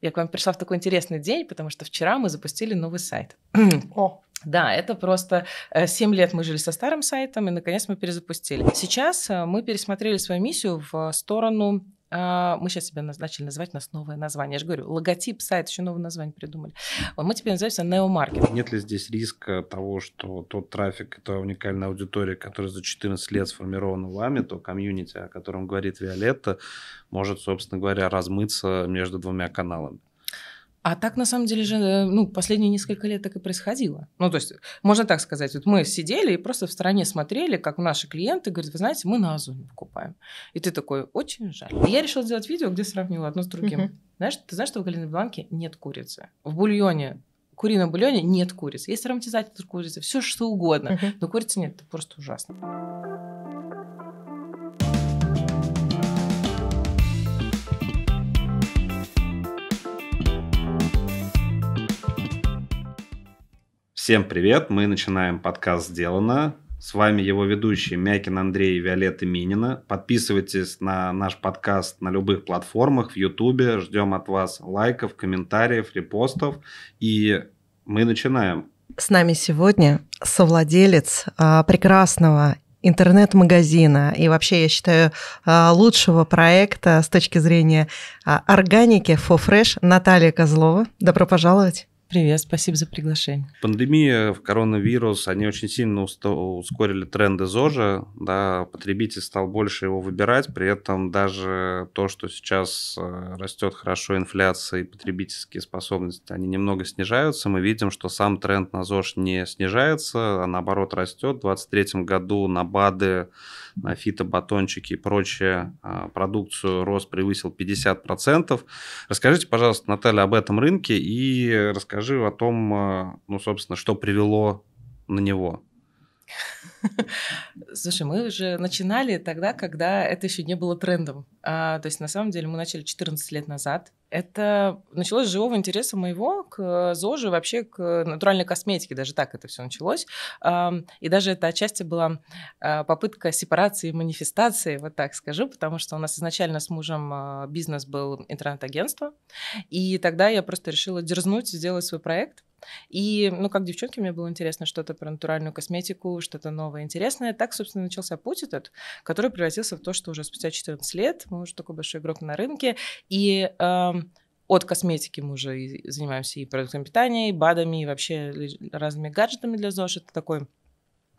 Я к вам пришла в такой интересный день, потому что вчера мы запустили новый сайт. О. Да, это просто 7 э, лет мы жили со старым сайтом, и наконец мы перезапустили. Сейчас э, мы пересмотрели свою миссию в сторону а, мы сейчас себя начали называть, у нас новое название. Я же говорю, логотип, сайт, еще новое название придумали. Мы теперь называемся неомаркет. Нет ли здесь риска того, что тот трафик, та уникальная аудитория, которая за 14 лет сформирована вами, то комьюнити, о котором говорит Виолетта, может, собственно говоря, размыться между двумя каналами? А так, на самом деле же, э, ну, последние несколько лет так и происходило. Ну, то есть, можно так сказать, вот мы сидели и просто в стороне смотрели, как наши клиенты говорят, вы знаете, мы на Озоне покупаем. И ты такой, очень жаль. И я решила сделать видео, где сравнила одно с другим. Uh-huh. Знаешь, ты знаешь, что в Галиной Бланке нет курицы. В бульоне курином бульоне нет курицы. Есть ароматизатор курицы, все что угодно. Uh-huh. Но курицы нет, это просто ужасно. Всем привет, мы начинаем подкаст «Сделано». С вами его ведущие Мякин Андрей и Виолетта Минина. Подписывайтесь на наш подкаст на любых платформах, в Ютубе. Ждем от вас лайков, комментариев, репостов. И мы начинаем. С нами сегодня совладелец а, прекрасного интернет-магазина и вообще, я считаю, а, лучшего проекта с точки зрения а, органики For Fresh Наталья Козлова. Добро пожаловать. Привет, спасибо за приглашение. Пандемия, коронавирус, они очень сильно ускорили тренды ЗОЖа. Да, потребитель стал больше его выбирать, при этом даже то, что сейчас э, растет хорошо инфляция и потребительские способности, они немного снижаются. Мы видим, что сам тренд на ЗОЖ не снижается, а наоборот растет. В 2023 году на БАДы фитобатончики и прочее, а, продукцию рост превысил 50%. Расскажите, пожалуйста, Наталья, об этом рынке и расскажи о том, а, ну, собственно, что привело на него. Слушай, мы уже начинали тогда, когда это еще не было трендом. А, то есть, на самом деле, мы начали 14 лет назад. Это началось с живого интереса моего к ЗОЖу, вообще к натуральной косметике, даже так это все началось. А, и даже это отчасти была а, попытка сепарации и манифестации, вот так скажу, потому что у нас изначально с мужем а, бизнес был интернет-агентство. И тогда я просто решила дерзнуть, сделать свой проект и, ну, как девчонки, мне было интересно что-то про натуральную косметику, что-то новое, интересное. Так, собственно, начался путь этот, который превратился в то, что уже спустя 14 лет мы уже такой большой игрок на рынке. И э, от косметики мы уже и занимаемся и продуктами питания, и БАДами, и вообще разными гаджетами для ЗОЖ. Это такой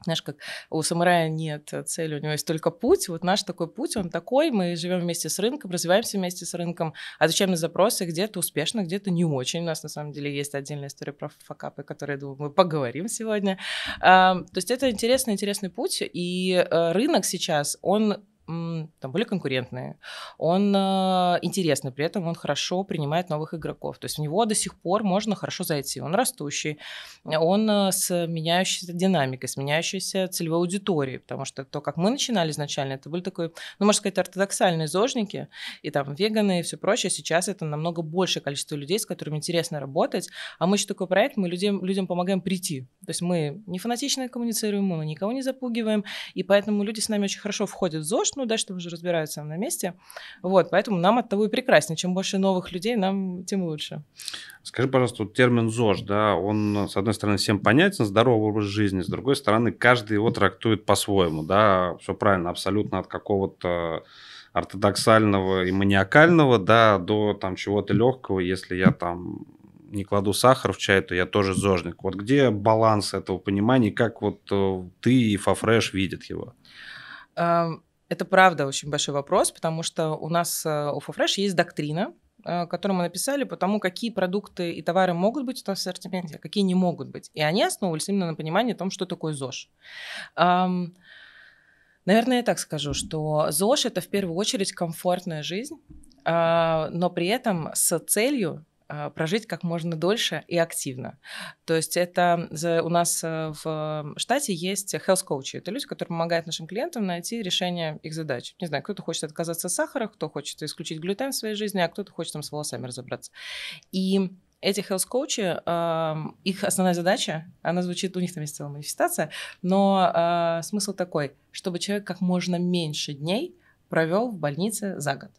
знаешь, как у самурая нет цели, у него есть только путь. Вот наш такой путь, он такой. Мы живем вместе с рынком, развиваемся вместе с рынком, отвечаем на запросы где-то успешно, где-то не очень. У нас на самом деле есть отдельная история про факапы, о которые, думаю, мы поговорим сегодня. То есть это интересный, интересный путь. И э, рынок сейчас, он там более конкурентные. Он э, интересный, при этом он хорошо принимает новых игроков. То есть в него до сих пор можно хорошо зайти. Он растущий, он э, с меняющейся динамикой, с меняющейся целевой аудиторией, потому что то, как мы начинали изначально, это были такой, ну, можно сказать, ортодоксальные зожники, и там веганы и все прочее. Сейчас это намного большее количество людей, с которыми интересно работать. А мы еще такой проект, мы людям, людям помогаем прийти. То есть мы не фанатично коммуницируем, мы никого не запугиваем, и поэтому люди с нами очень хорошо входят в ЗОЖ, ну дальше там уже разбираются на месте. Вот, поэтому нам от того и прекраснее. Чем больше новых людей, нам тем лучше. Скажи, пожалуйста, вот термин ЗОЖ, да, он, с одной стороны, всем понятен, здоровый образ жизни, с другой стороны, каждый его трактует по-своему, да, все правильно, абсолютно от какого-то ортодоксального и маниакального, да, до там чего-то легкого, если я там не кладу сахар в чай, то я тоже зожник. Вот где баланс этого понимания, как вот э, ты и Фафреш видят его? Это правда очень большой вопрос, потому что у нас э, у Фофреш есть доктрина, э, которую мы написали по тому, какие продукты и товары могут быть в ассортименте, а какие не могут быть. И они основывались именно на понимании о том, что такое ЗОЖ. Наверное, я так скажу, что ЗОЖ – это в первую очередь комфортная жизнь, а, но при этом с целью а, прожить как можно дольше и активно. То есть это у нас э, в штате есть health коучи. Это люди, которые помогают нашим клиентам найти решение их задач. Не знаю, кто-то хочет отказаться от сахара, кто хочет исключить глютен в своей жизни, а кто-то хочет там с волосами разобраться. И эти health коучи, а, их основная задача, она звучит, у них там есть целая манифестация, но а, смысл такой, чтобы человек как можно меньше дней провел в больнице за год.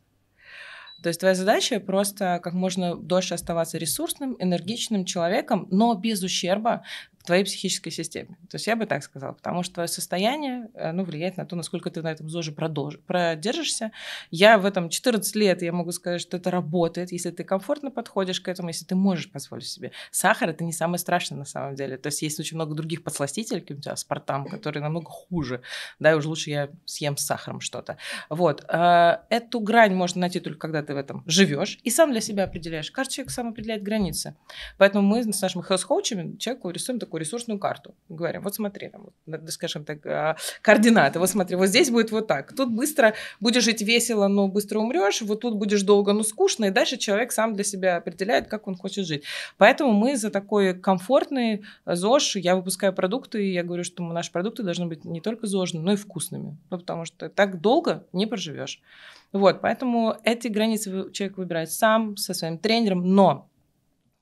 То есть твоя задача просто как можно дольше оставаться ресурсным, энергичным человеком, но без ущерба твоей психической системе. То есть я бы так сказала, потому что твое состояние э, ну, влияет на то, насколько ты на этом ЗОЖе продолж, продержишься. Я в этом 14 лет, я могу сказать, что это работает, если ты комфортно подходишь к этому, если ты можешь позволить себе. Сахар – это не самое страшное на самом деле. То есть есть очень много других подсластителей, как у тебя спартам, которые намного хуже. Да, и уж лучше я съем с сахаром что-то. Вот. Э, эту грань можно найти только когда ты в этом живешь и сам для себя определяешь. Каждый человек сам определяет границы. Поэтому мы с нашими хелс-коучами человеку рисуем такой такую ресурсную карту. Говорим, вот смотри, там, вот, скажем так, а, координаты, вот смотри, вот здесь будет вот так. Тут быстро будешь жить весело, но быстро умрешь, вот тут будешь долго, но скучно, и дальше человек сам для себя определяет, как он хочет жить. Поэтому мы за такой комфортный э, ЗОЖ, я выпускаю продукты, и я говорю, что наши продукты должны быть не только ЗОЖными, но и вкусными. Ну, потому что так долго не проживешь. Вот, поэтому эти границы человек выбирает сам, со своим тренером, но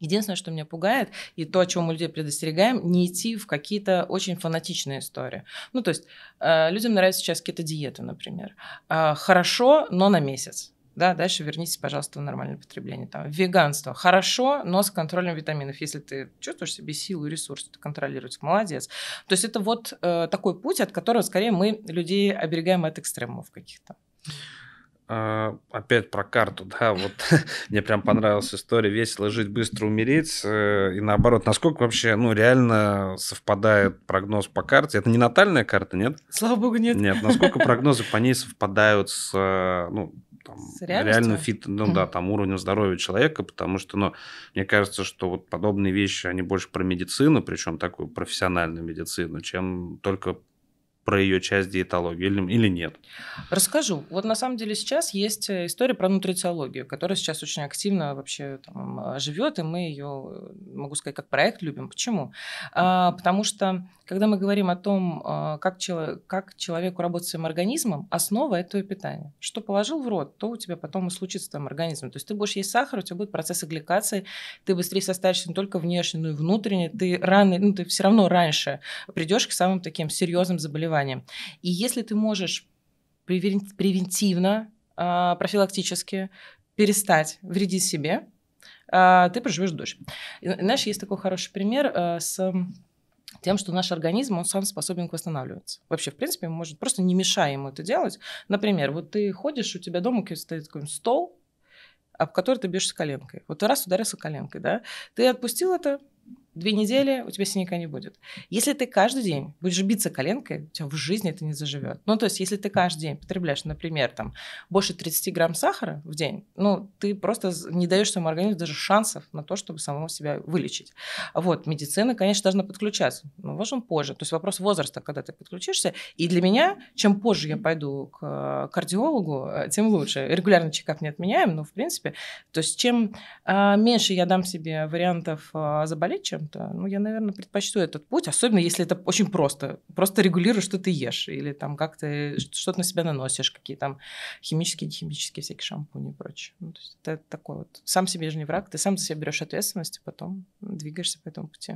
Единственное, что меня пугает, и то, о чем мы людей предостерегаем, не идти в какие-то очень фанатичные истории. Ну, то есть э, людям нравятся сейчас какие-то диеты, например. Э, хорошо, но на месяц. Да, дальше вернитесь, пожалуйста, в нормальное потребление. Там, веганство. Хорошо, но с контролем витаминов. Если ты чувствуешь себе силу и ресурс, ты контролируешь, Молодец. То есть это вот э, такой путь, от которого скорее мы людей оберегаем от экстремов каких-то. А, опять про карту, да, вот мне прям понравилась история «Весело жить, быстро умереть» э, и наоборот. Насколько вообще, ну, реально совпадает прогноз по карте? Это не натальная карта, нет? Слава богу, нет. Нет, насколько прогнозы по ней совпадают с, э, ну, там, с реальным фит, ну да, хм. там уровнем здоровья человека, потому что, ну, мне кажется, что вот подобные вещи, они больше про медицину, причем такую профессиональную медицину, чем только про ее часть диетологии или, или нет? Расскажу. Вот на самом деле сейчас есть э, история про нутрициологию, которая сейчас очень активно вообще там, э, живет, и мы ее, э, могу сказать, как проект любим. Почему? А, потому что когда мы говорим о том, а, как, человек, как человеку работать с своим организмом, основа – это питание. Что положил в рот, то у тебя потом и случится с твоим организмом. То есть ты будешь есть сахар, у тебя будет процесс агликации, ты быстрее состаришься не только внешне, но и внутренне, ты рано, ну, ты все равно раньше придешь к самым таким серьезным заболеваниям. И если ты можешь превентивно, а, профилактически перестать вредить себе, а, ты проживешь дольше. Знаешь, есть такой хороший пример с тем, что наш организм, он сам способен к восстанавливаться. Вообще, в принципе, может, просто не мешая ему это делать. Например, вот ты ходишь, у тебя дома стоит какой-нибудь стол, об который ты бьешься коленкой. Вот ты раз ударился коленкой, да? Ты отпустил это, две недели у тебя синяка не будет. Если ты каждый день будешь биться коленкой, у тебя в жизни это не заживет. Ну, то есть, если ты каждый день потребляешь, например, там, больше 30 грамм сахара в день, ну, ты просто не даешь своему организму даже шансов на то, чтобы самому себя вылечить. Вот, медицина, конечно, должна подключаться, но важен позже. То есть, вопрос возраста, когда ты подключишься. И для меня, чем позже я пойду к э, кардиологу, э, тем лучше. Регулярно чекап не отменяем, но, в принципе, то есть, чем э, меньше я дам себе вариантов заболеть чем общем-то. Ну, я, наверное, предпочту этот путь, особенно если это очень просто. Просто регулируешь, что ты ешь, или там как ты что-то на себя наносишь, какие там химические, нехимические всякие шампуни и прочее. Ну, то есть это такой вот. Сам себе же не враг, ты сам за себя берешь ответственность, и а потом двигаешься по этому пути.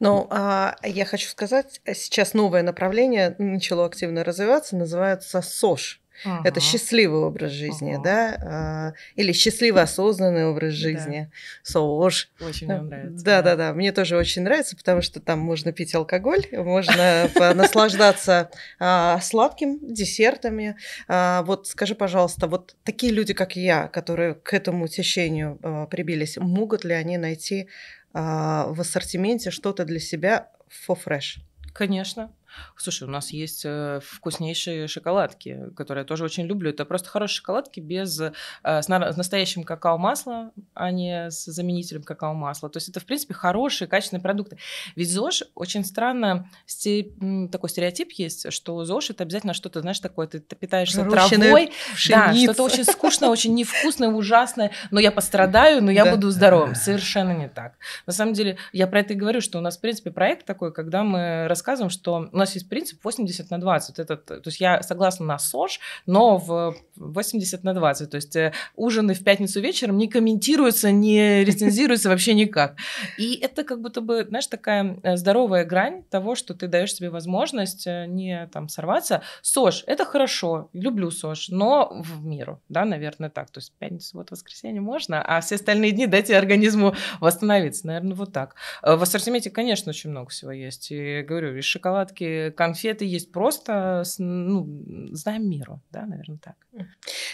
Ну, а я хочу сказать, сейчас новое направление начало активно развиваться, называется СОЖ. Ага. Это счастливый образ жизни, ага. да, э, или счастливо осознанный образ ну жизни. Да. Соож. Очень э, мне нравится. Да, да, да, да. Мне тоже очень нравится, потому что там можно пить алкоголь, можно наслаждаться а, сладким десертами. А, вот скажи, пожалуйста, вот такие люди, как я, которые к этому течению э, прибились, могут ли они найти а, в ассортименте что-то для себя for fresh? Конечно, Слушай, у нас есть э, вкуснейшие шоколадки, которые я тоже очень люблю. Это просто хорошие шоколадки без э, с настоящим какао-масла, а не с заменителем какао-масла. То есть это, в принципе, хорошие, качественные продукты. Ведь ЗОЖ очень странно, такой стереотип есть, что ЗОЖ это обязательно что-то, знаешь, такое, ты, ты питаешься Рущенная травой, пшеница. да, что-то очень скучное, очень невкусное, ужасное, но я пострадаю, но я да. буду здоровым. Совершенно не так. На самом деле, я про это и говорю, что у нас, в принципе, проект такой, когда мы рассказываем, что у ну, нас есть принцип 80 на 20. Это, то есть я согласна на СОЖ, но в 80 на 20. То есть э, ужины в пятницу вечером не комментируются, не рецензируются вообще никак. И это как будто бы, знаешь, такая э, здоровая грань того, что ты даешь себе возможность э, не там сорваться. СОЖ – это хорошо, люблю СОЖ, но в меру, да, наверное, так. То есть пятницу, вот воскресенье можно, а все остальные дни дайте организму восстановиться. Наверное, вот так. В ассортименте, конечно, очень много всего есть. И говорю, из шоколадки конфеты есть просто с, ну, знаем меру, да, наверное, так.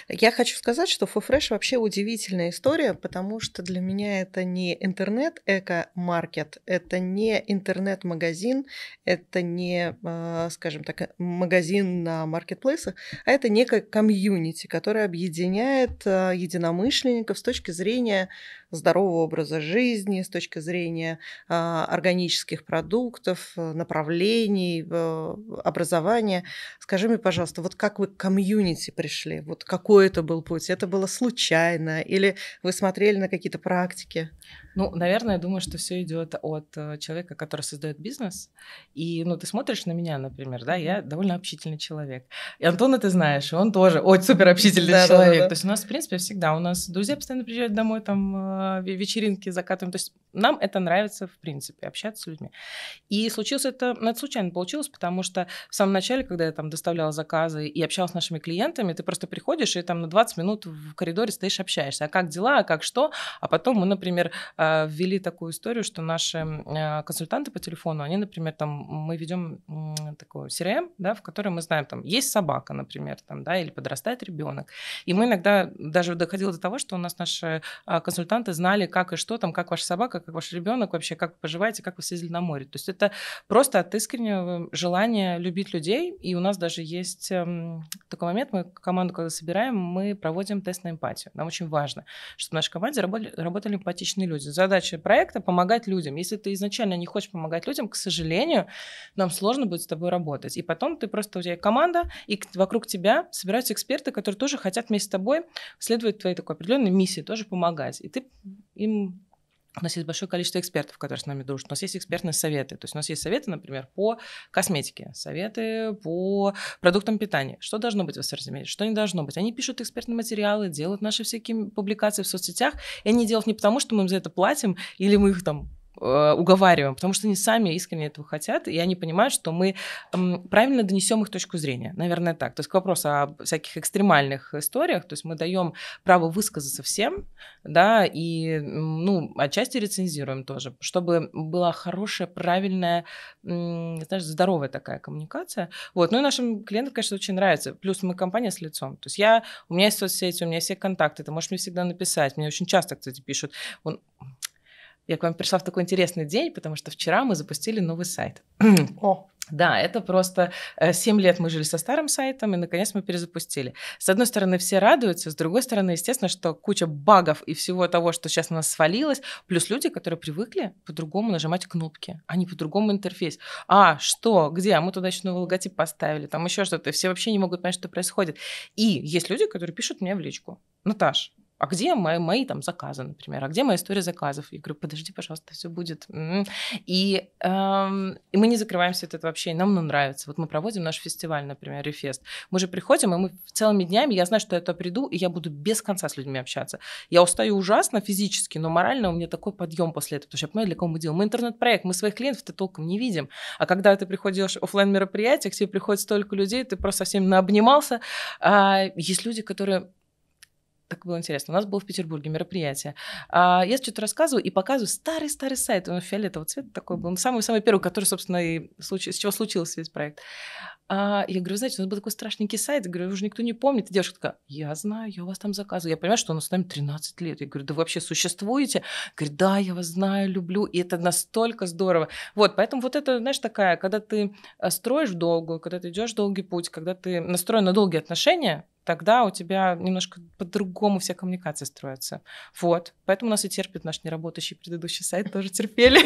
Я хочу сказать, что FoFresh вообще удивительная история, потому что для меня это не интернет-эко-маркет, это не интернет-магазин, это не, а, скажем так, магазин на маркетплейсах, а это некая комьюнити, которая объединяет а, единомышленников с точки зрения здорового образа жизни, с точки зрения а, органических продуктов, направлений, Э, образование. Скажи мне, пожалуйста, вот как вы к комьюнити пришли? Вот какой это был путь? Это было случайно? Или вы смотрели на какие-то практики? Ну, наверное, я думаю, что все идет от э, человека, который создает бизнес. И, ну, ты смотришь на меня, например, да, я довольно общительный человек. И Антона ты знаешь, он тоже очень супер общительный да, человек. Да, да, То есть у нас, в принципе, всегда, у нас друзья постоянно приезжают домой, там а, вечеринки закатываем. То есть нам это нравится, в принципе, общаться с людьми. И случилось это, ну, это случайно получилось, потому что в самом начале, когда я там доставляла заказы и общалась с нашими клиентами, ты просто приходишь и там на 20 минут в коридоре стоишь, общаешься. А как дела, а как что? А потом мы, например, а, а, ввели такую историю, что наши а, консультанты по телефону, они, например, там, мы ведем такой CRM, да, в котором мы знаем, там, есть собака, например, там, да, или подрастает ребенок. И мы иногда даже доходило до того, что у нас наши а, консультанты знали, как и что там, как ваша собака, как ваш ребенок вообще, как вы поживаете, как вы съездили на море. То есть это просто от искреннего желания любить людей. И у нас даже есть эм, такой момент, мы команду, когда собираем, мы проводим тест на эмпатию. Нам очень важно, чтобы в нашей команде работали, работали эмпатичные люди задача проекта — помогать людям. Если ты изначально не хочешь помогать людям, к сожалению, нам сложно будет с тобой работать. И потом ты просто, у тебя команда, и вокруг тебя собираются эксперты, которые тоже хотят вместе с тобой следовать твоей такой определенной миссии, тоже помогать. И ты им у нас есть большое количество экспертов, которые с нами дружат. У нас есть экспертные советы. То есть у нас есть советы, например, по косметике, советы по продуктам питания. Что должно быть в ассортименте, что не должно быть. Они пишут экспертные материалы, делают наши всякие публикации в соцсетях. И они делают не потому, что мы им за это платим, или мы их там Э, уговариваем, потому что они сами искренне этого хотят, и они понимают, что мы правильно донесем их точку зрения. Наверное, так. То есть к вопросу о всяких экстремальных историях, то есть мы даем право высказаться всем, да, и, ну, отчасти рецензируем тоже, чтобы была хорошая, правильная, знаешь, здоровая такая коммуникация. Вот. Ну и нашим клиентам, конечно, очень нравится. Плюс мы компания с лицом. То есть я, у меня есть соцсети, у меня все контакты, ты можешь мне всегда написать. Мне очень часто, кстати, пишут, он, я к вам пришла в такой интересный день, потому что вчера мы запустили новый сайт. О. Да, это просто 7 э, лет мы жили со старым сайтом, и наконец мы перезапустили. С одной стороны, все радуются, с другой стороны, естественно, что куча багов и всего того, что сейчас у нас свалилось, плюс люди, которые привыкли по-другому нажимать кнопки, а не по-другому интерфейс. А, что, где? А мы туда еще новый логотип поставили, там еще что-то. Все вообще не могут понять, что происходит. И есть люди, которые пишут мне в личку. Наташ, а где мои, мои там заказы, например, а где моя история заказов? Я говорю, подожди, пожалуйста, все будет. И, эм, и мы не закрываемся от этого вообще, и нам ну, нравится. Вот мы проводим наш фестиваль, например, Рефест. Мы же приходим, и мы целыми днями, я знаю, что я туда приду, и я буду без конца с людьми общаться. Я устаю ужасно физически, но морально у меня такой подъем после этого, потому что я понимаю, для кого мы делаем. Мы интернет-проект, мы своих клиентов-то толком не видим. А когда ты приходишь офлайн мероприятие к тебе приходит столько людей, ты просто совсем наобнимался. А есть люди, которые так было интересно. У нас было в Петербурге мероприятие. А, я что-то рассказываю и показываю старый-старый сайт. Он фиолетового цвета такой был. Самый-самый первый, который, собственно, и случ... с чего случился весь проект. А, я говорю, знаете, у нас был такой страшненький сайт. Я говорю, уже никто не помнит. И девушка такая, я знаю, я у вас там заказываю. Я понимаю, что у нас с нами 13 лет. Я говорю, да вы вообще существуете? Говорит, да, я вас знаю, люблю. И это настолько здорово. Вот, поэтому вот это, знаешь, такая, когда ты э, строишь долгую, когда ты идешь долгий путь, когда ты настроен на долгие отношения, тогда у тебя немножко по-другому вся коммуникация строится. Вот. Поэтому нас и терпит наш неработающий предыдущий сайт, тоже терпели.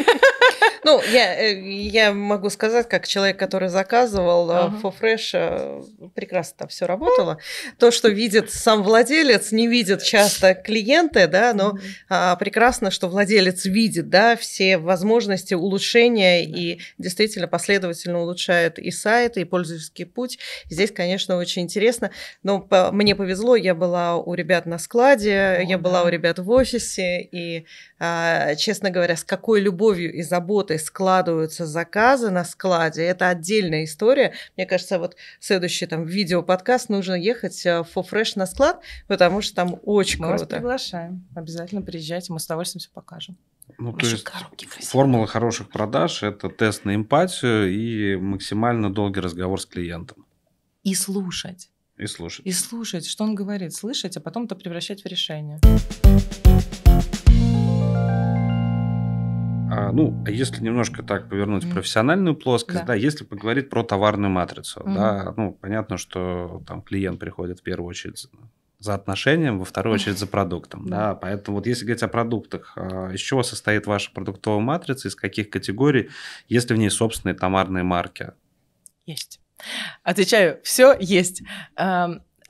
Ну, я, э, я могу сказать, как человек, который заказывал э, ага. FoFresh, э, прекрасно там все работало. То, что видит сам владелец, не видят часто клиенты, да, но mm-hmm. а, прекрасно, что владелец видит, да, все возможности улучшения mm-hmm. и действительно последовательно улучшает и сайт, и пользовательский путь. Здесь, конечно, очень интересно. Но по, мне повезло, я была у ребят на складе, oh, я да. была у ребят в офисе, и а, честно говоря, с какой любовью и заботой складываются заказы на складе, это отдельная история. Мне кажется, вот следующий там видео-подкаст нужно ехать в э, Fresh на склад, потому что там очень мы круто. Мы вас приглашаем. Обязательно приезжайте, мы с удовольствием все покажем. Ну, то есть формула хороших продаж – это тест на эмпатию и максимально долгий разговор с клиентом. И слушать. И слушать. И слушать, что он говорит, слышать, а потом это превращать в решение. А, ну, а если немножко так повернуть mm-hmm. профессиональную плоскость, да. да, если поговорить про товарную матрицу, mm-hmm. да, ну, понятно, что там клиент приходит в первую очередь за отношением, во вторую очередь за продуктом. Да. да, поэтому вот если говорить о продуктах, а, из чего состоит ваша продуктовая матрица, из каких категорий, есть ли в ней собственные товарные марки? Есть. Отвечаю, все есть.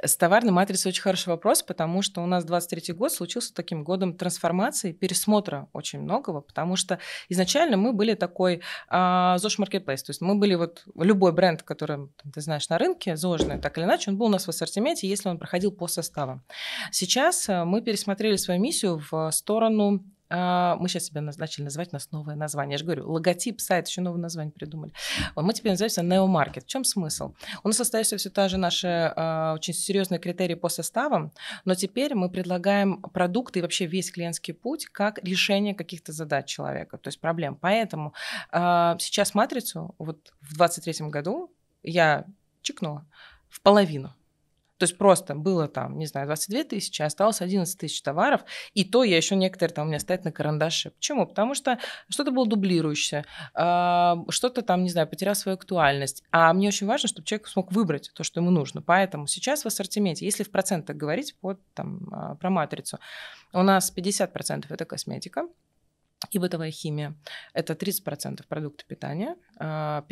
С товарной матрицей очень хороший вопрос, потому что у нас 23 год случился таким годом трансформации, пересмотра очень многого, потому что изначально мы были такой а, ЗОЖ маркетплейс, то есть мы были вот любой бренд, который ты знаешь на рынке, ЗОЖный, так или иначе, он был у нас в ассортименте, если он проходил по составам. Сейчас э, мы пересмотрели свою миссию в сторону а, мы сейчас себя начали называть, у нас новое название. Я же говорю, логотип, сайт, еще новое название придумали. Мы теперь называемся Неомаркет. В чем смысл? У нас остается все та же наши а, очень серьезные критерии по составам, но теперь мы предлагаем продукты и вообще весь клиентский путь как решение каких-то задач человека, то есть проблем. Поэтому а, сейчас матрицу вот в 2023 году я чекнула в половину. То есть просто было там, не знаю, 22 тысячи, а осталось 11 тысяч товаров, и то я еще некоторые там у меня стоят на карандаше. Почему? Потому что что-то было дублирующее, а, что-то там, не знаю, потерял свою актуальность. А мне очень важно, чтобы человек смог выбрать то, что ему нужно. Поэтому сейчас в ассортименте, если в процентах говорить, вот там а, про матрицу, у нас 50% это косметика, и бытовая химия. Это 30% продукты питания, 15% а,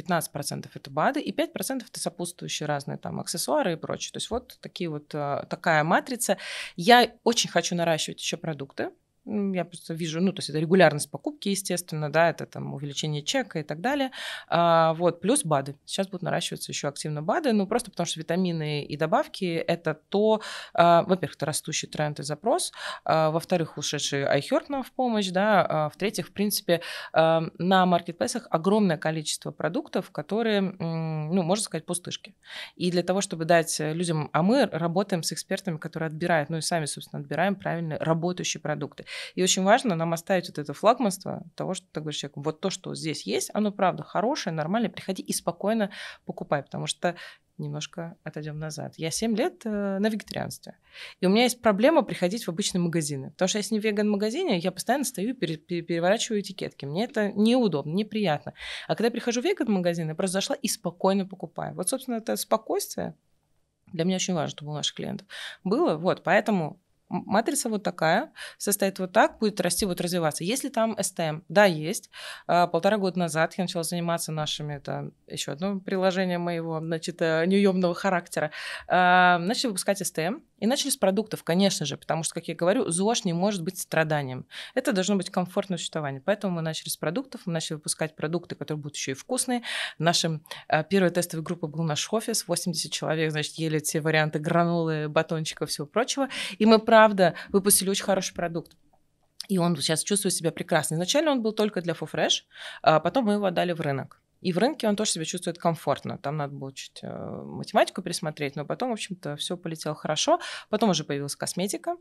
это БАДы и 5% это сопутствующие разные там аксессуары и прочее. То есть вот такие вот, а, такая матрица. Я очень хочу наращивать еще продукты, я просто вижу, ну, то есть это регулярность покупки, естественно, да, это там увеличение чека и так далее. А, вот, плюс БАДы. Сейчас будут наращиваться еще активно БАДы, ну, просто потому что витамины и добавки – это то, а, во-первых, это растущий тренд и запрос, а, во-вторых, ушедший iHeart нам в помощь, да, а, в-третьих, в принципе, а, на маркетплейсах огромное количество продуктов, которые, ну, можно сказать, пустышки. И для того, чтобы дать людям, а мы работаем с экспертами, которые отбирают, ну, и сами, собственно, отбираем правильные работающие продукты. И очень важно нам оставить вот это флагманство того, что ты говоришь человеку, вот то, что здесь есть, оно правда хорошее, нормальное, приходи и спокойно покупай, потому что немножко отойдем назад. Я 7 лет э, на вегетарианстве. И у меня есть проблема приходить в обычные магазины. Потому что если не в веган-магазине, я постоянно стою и пере- пере- переворачиваю этикетки. Мне это неудобно, неприятно. А когда я прихожу в веган-магазин, я просто зашла и спокойно покупаю. Вот, собственно, это спокойствие для меня очень важно, чтобы у наших клиентов было. Вот, поэтому матрица вот такая, состоит вот так, будет расти, вот развиваться. Если там STM, да, есть. А, полтора года назад я начала заниматься нашими, это еще одно приложение моего, значит, э, неуемного характера. А, начали выпускать STM, и начали с продуктов, конечно же, потому что, как я говорю, ЗОЖ не может быть страданием. Это должно быть комфортное существование. Поэтому мы начали с продуктов, мы начали выпускать продукты, которые будут еще и вкусные. Нашим э, первой тестовой группой был наш офис, 80 человек, значит, ели все варианты гранулы, батончиков, всего прочего. И мы, правда, выпустили очень хороший продукт. И он сейчас чувствует себя прекрасно. Изначально он был только для FoFresh, а потом мы его отдали в рынок. И в рынке он тоже себя чувствует комфортно. Там надо было чуть э, математику пересмотреть, но потом, в общем-то, все полетело хорошо. Потом уже появилась косметика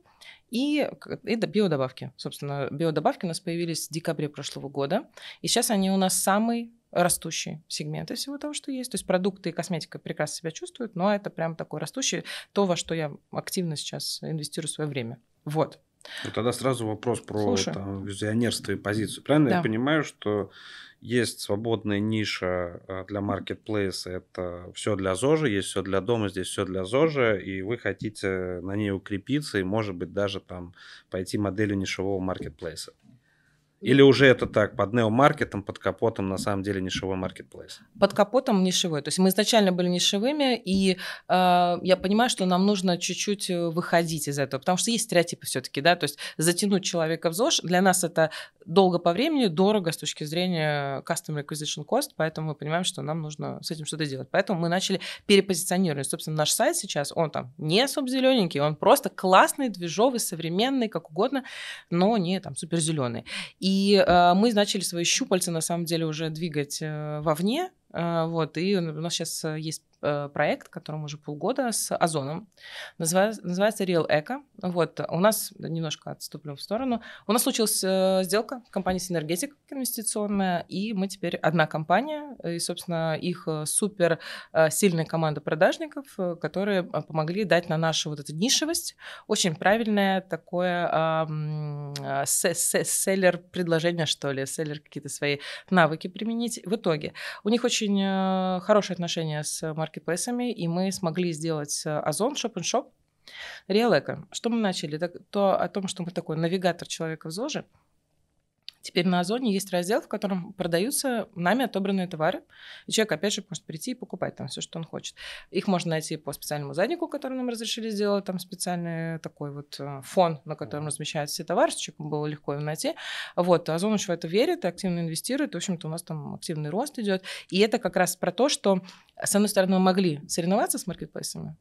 и, и биодобавки. Собственно, биодобавки у нас появились в декабре прошлого года. И сейчас они у нас самый растущий сегмент из всего того, что есть. То есть продукты и косметика прекрасно себя чувствуют, но это прям такой растущий, то, во что я активно сейчас инвестирую свое время. Вот. Ну, тогда сразу вопрос про там, визионерство и позицию. Правильно да. я понимаю, что есть свободная ниша а, для маркетплейса, это все для ЗОЖа, есть все для дома, здесь все для ЗОЖа, и вы хотите на ней укрепиться и, может быть, даже там пойти моделью нишевого маркетплейса. Или уже это так, под неомаркетом, под капотом, на самом деле нишевой маркетплейс? Под капотом нишевой. То есть мы изначально были нишевыми, и э, я понимаю, что нам нужно чуть-чуть э, выходить из этого, потому что есть стереотипы все-таки, да, то есть затянуть человека в ЗОЖ, для нас это долго по времени, дорого с точки зрения Customer Acquisition Cost, поэтому мы понимаем, что нам нужно с этим что-то делать. Поэтому мы начали перепозиционировать. Собственно, наш сайт сейчас, он там не особо зелененький, он просто классный, движовый, современный, как угодно, но не там супер зеленый И и э, мы начали свои щупальца, на самом деле, уже двигать э, вовне. Э, вот, и у нас сейчас э, есть Э, проект, которому уже полгода, с Озоном. Называется, называется Real Eco. Вот, у нас, немножко отступлю в сторону, у нас случилась э, сделка компании Синергетик инвестиционная, и мы теперь одна компания, и, собственно, их э, супер сильная команда продажников, которые помогли дать на нашу вот эту нишевость очень правильное такое селлер предложение, что ли, селлер какие-то свои навыки применить. В итоге у них очень хорошие отношения с маркетингом маркетплейсами, и мы смогли сделать э, Озон, Шоп-н-Шоп, Реалэко. Что мы начали? Так, то о том, что мы такой навигатор человека в ЗОЖе, Теперь на Озоне есть раздел, в котором продаются нами отобранные товары. И человек, опять же, может прийти и покупать там все, что он хочет. Их можно найти по специальному заднику, который нам разрешили сделать, там специальный такой вот э, фон, на котором размещаются все товары, чтобы человеку было легко его найти. Вот, а Озон еще в это верит, активно инвестирует, в общем-то, у нас там активный рост идет. И это как раз про то, что, с одной стороны, мы могли соревноваться с маркетплейсами,